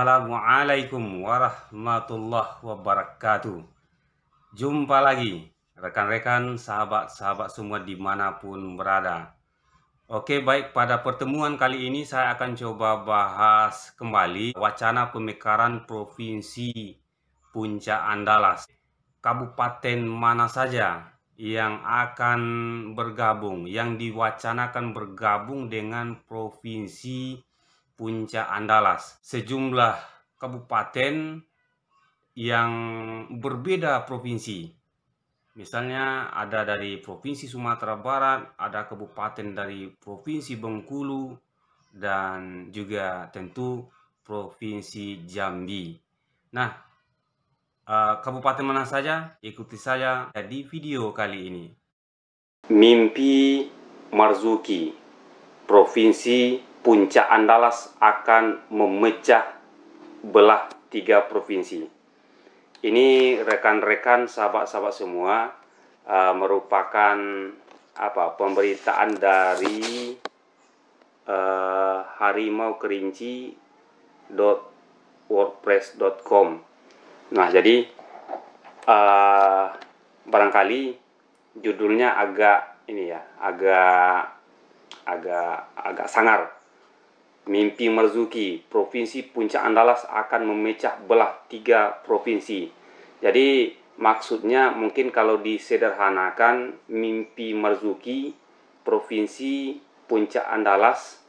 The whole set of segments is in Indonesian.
Assalamualaikum warahmatullahi wabarakatuh. Jumpa lagi rekan-rekan, sahabat-sahabat semua dimanapun berada. Oke, baik pada pertemuan kali ini saya akan coba bahas kembali wacana pemekaran Provinsi Puncak Andalas. Kabupaten mana saja yang akan bergabung, yang diwacanakan bergabung dengan Provinsi Puncak Andalas. Sejumlah kabupaten yang berbeda provinsi. Misalnya ada dari Provinsi Sumatera Barat, ada kabupaten dari Provinsi Bengkulu, dan juga tentu Provinsi Jambi. Nah, eh, kabupaten mana saja? Ikuti saya di video kali ini. Mimpi Marzuki, Provinsi Puncak Andalas akan memecah belah tiga provinsi. Ini rekan-rekan sahabat-sahabat semua uh, merupakan apa pemberitaan dari uh, harimau kerinci wordpress.com. Nah, jadi uh, barangkali judulnya agak ini ya, agak agak agak sangar Mimpi Marzuki, Provinsi Puncak Andalas akan memecah belah tiga provinsi. Jadi maksudnya mungkin kalau disederhanakan mimpi Marzuki, Provinsi Puncak Andalas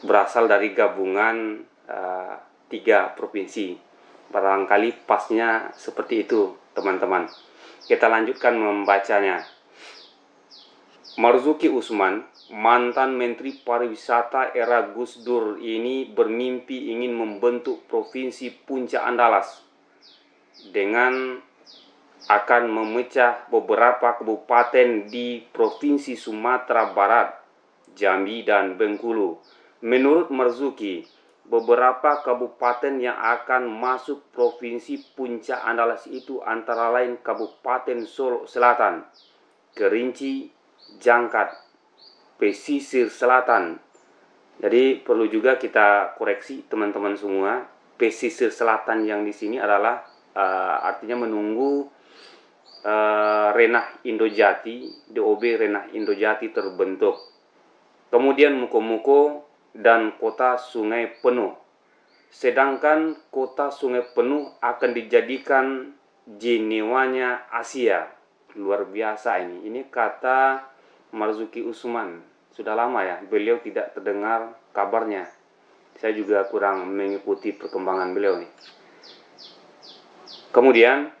berasal dari gabungan uh, tiga provinsi. Barangkali pasnya seperti itu, teman-teman. Kita lanjutkan membacanya. Marzuki Usman mantan Menteri Pariwisata era Gus Dur ini bermimpi ingin membentuk Provinsi Puncak Andalas dengan akan memecah beberapa kabupaten di Provinsi Sumatera Barat, Jambi, dan Bengkulu. Menurut Marzuki, beberapa kabupaten yang akan masuk Provinsi Puncak Andalas itu antara lain Kabupaten Solo Selatan, Kerinci, Jangkat, pesisir selatan. Jadi perlu juga kita koreksi teman-teman semua, pesisir selatan yang di sini adalah uh, artinya menunggu uh, renah Indojati, DOB renah Indojati terbentuk. Kemudian Muko-Muko dan kota sungai penuh. Sedangkan kota sungai penuh akan dijadikan Jenewanya Asia. Luar biasa ini. Ini kata Marzuki Usman. Sudah lama ya, beliau tidak terdengar kabarnya. Saya juga kurang mengikuti perkembangan beliau nih. Kemudian,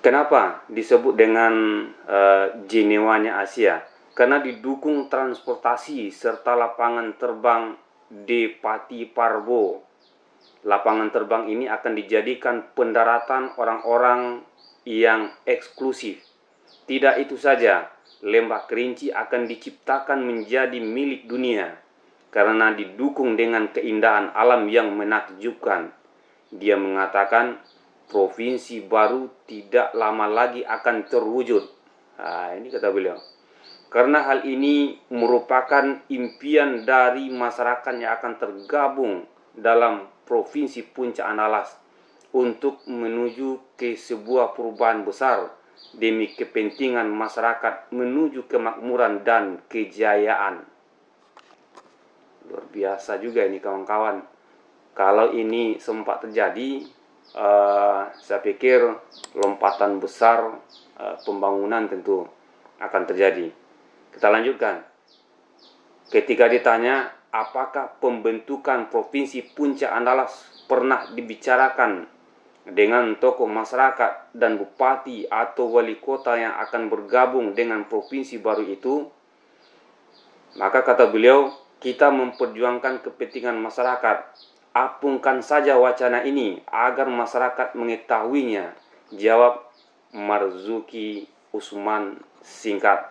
kenapa disebut dengan uh, eh, Jenewanya Asia? Karena didukung transportasi serta lapangan terbang di Pati Parbo. Lapangan terbang ini akan dijadikan pendaratan orang-orang yang eksklusif tidak itu saja, lembah kerinci akan diciptakan menjadi milik dunia karena didukung dengan keindahan alam yang menakjubkan. Dia mengatakan, provinsi baru tidak lama lagi akan terwujud. Nah, ini kata beliau. Karena hal ini merupakan impian dari masyarakat yang akan tergabung dalam provinsi Puncak Analas untuk menuju ke sebuah perubahan besar demi kepentingan masyarakat menuju kemakmuran dan kejayaan. Luar biasa juga ini kawan-kawan. Kalau ini sempat terjadi, uh, saya pikir lompatan besar uh, pembangunan tentu akan terjadi. Kita lanjutkan. Ketika ditanya apakah pembentukan provinsi Puncak Andalas pernah dibicarakan dengan tokoh masyarakat dan bupati atau wali kota yang akan bergabung dengan provinsi baru itu, maka kata beliau, kita memperjuangkan kepentingan masyarakat. Apungkan saja wacana ini agar masyarakat mengetahuinya. Jawab Marzuki Usman singkat.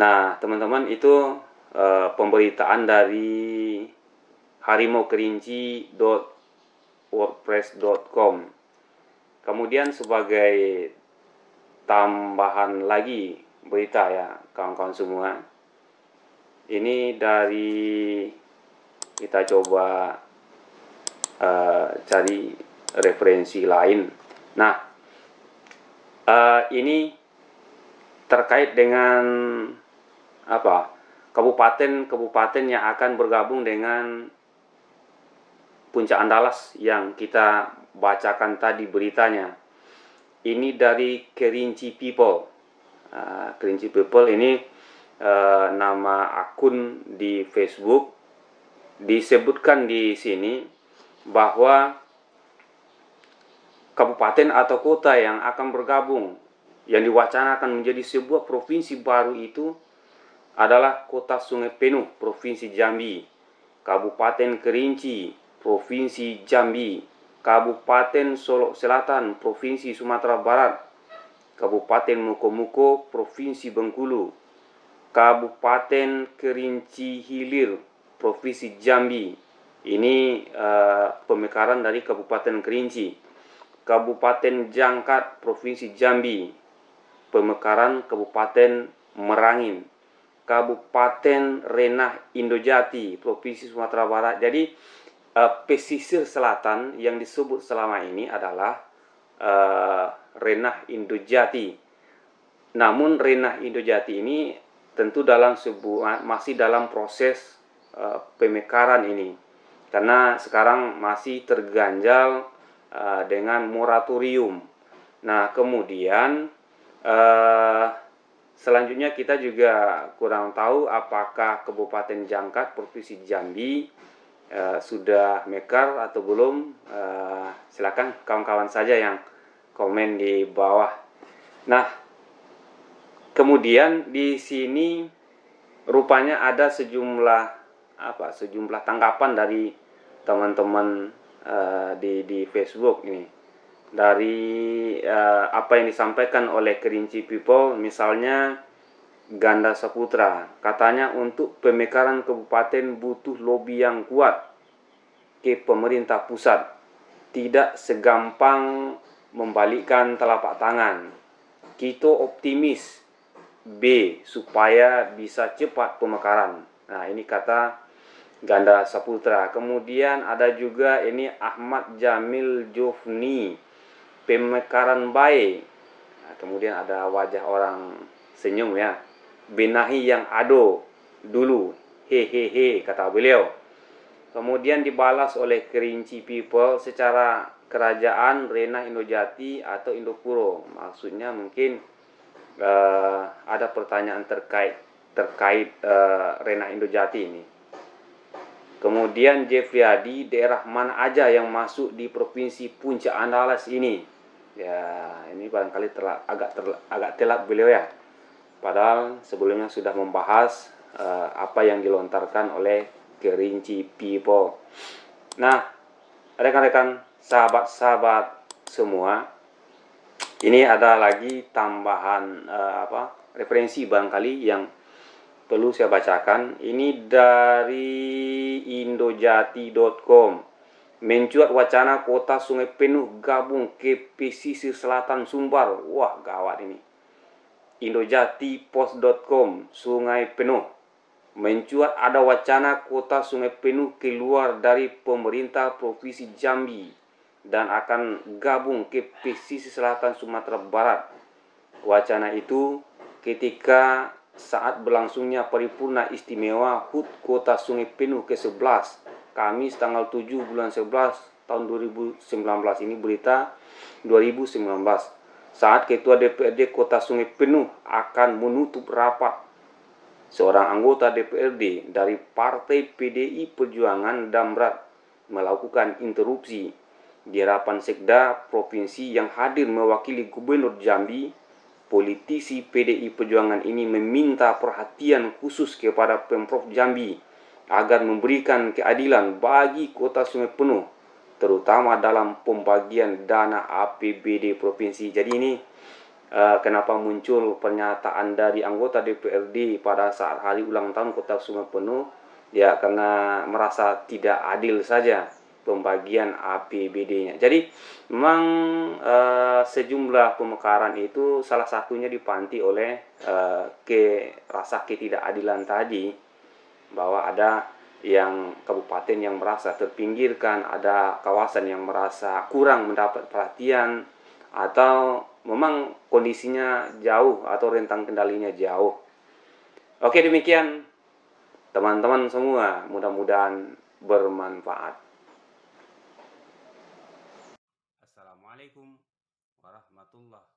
Nah, teman-teman itu uh, pemberitaan dari harimau kerinci wordpress.com. Kemudian sebagai tambahan lagi berita ya kawan-kawan semua. Ini dari kita coba uh, cari referensi lain. Nah, uh, ini terkait dengan apa? kabupaten-kabupaten yang akan bergabung dengan Puncak Andalas yang kita bacakan tadi beritanya. Ini dari Kerinci People. Uh, Kerinci People ini uh, nama akun di Facebook disebutkan di sini bahwa kabupaten atau kota yang akan bergabung yang diwacanakan menjadi sebuah provinsi baru itu adalah Kota Sungai Penuh, Provinsi Jambi, Kabupaten Kerinci, Provinsi Jambi, Kabupaten Solok Selatan, Provinsi Sumatera Barat, Kabupaten Mukomuko, Provinsi Bengkulu, Kabupaten Kerinci Hilir, Provinsi Jambi. Ini uh, pemekaran dari Kabupaten Kerinci. Kabupaten Jangkat, Provinsi Jambi. Pemekaran Kabupaten Merangin. Kabupaten Renah Indojati, Provinsi Sumatera Barat. Jadi uh, pesisir selatan yang disebut selama ini adalah uh, renah Indojati. Namun renah Indojati ini tentu dalam sebuah masih dalam proses uh, pemekaran ini karena sekarang masih terganjal uh, dengan moratorium. Nah, kemudian uh, selanjutnya kita juga kurang tahu apakah Kabupaten Jangkat Provinsi Jambi Eh, sudah mekar atau belum uh, silakan kawan-kawan saja yang komen di bawah. Nah, kemudian di sini rupanya ada sejumlah apa sejumlah tanggapan dari teman-teman uh, di di Facebook ini dari uh, apa yang disampaikan oleh Kerinci People misalnya Ganda Saputra. Katanya untuk pemekaran kabupaten butuh lobby yang kuat ke pemerintah pusat. Tidak segampang membalikkan telapak tangan. Kita optimis B supaya bisa cepat pemekaran. Nah, ini kata Ganda Saputra. Kemudian ada juga ini Ahmad Jamil Jofni. Pemekaran baik. Nah, kemudian ada wajah orang senyum ya benahi yang ado dulu. Hehehe kata beliau. Kemudian dibalas oleh Kerinci People secara kerajaan Rena Indojati atau Indopuro. Maksudnya mungkin uh, ada pertanyaan terkait terkait uh, Rena Indojati ini. Kemudian Jeffrey Adi, daerah mana aja yang masuk di provinsi Puncak Andalas ini? Ya, ini barangkali terla, agak terla, agak telat beliau ya. Padahal sebelumnya sudah membahas uh, apa yang dilontarkan oleh kerinci people. Nah, rekan-rekan sahabat-sahabat semua, ini ada lagi tambahan uh, apa referensi barangkali yang perlu saya bacakan. Ini dari indojati.com. Mencuat wacana kota sungai penuh gabung ke pesisir selatan Sumbar. Wah, gawat ini indojatipos.com sungai penuh mencuat ada wacana kota sungai penuh keluar dari pemerintah provinsi Jambi dan akan gabung ke pesisir selatan Sumatera Barat wacana itu ketika saat berlangsungnya paripurna istimewa HUT Kota Sungai Penuh ke-11 Kamis tanggal 7 bulan 11 tahun 2019 ini berita 2019 saat Ketua DPRD Kota Sungai Penuh akan menutup rapat, seorang anggota DPRD dari Partai PDI Perjuangan Damrat melakukan interupsi di hadapan Sekda Provinsi yang hadir mewakili Gubernur Jambi, politisi PDI Perjuangan ini meminta perhatian khusus kepada Pemprov Jambi agar memberikan keadilan bagi kota Sungai Penuh terutama dalam pembagian dana APBD provinsi. Jadi ini uh, kenapa muncul pernyataan dari anggota DPRD pada saat hari ulang tahun Kota Sungai Penuh ya karena merasa tidak adil saja pembagian APBD-nya. Jadi memang uh, sejumlah pemekaran itu salah satunya dipanti oleh uh, ke rasa ketidakadilan tadi bahwa ada yang kabupaten yang merasa terpinggirkan, ada kawasan yang merasa kurang mendapat perhatian, atau memang kondisinya jauh atau rentang kendalinya jauh. Oke, demikian teman-teman semua, mudah-mudahan bermanfaat. Assalamualaikum warahmatullahi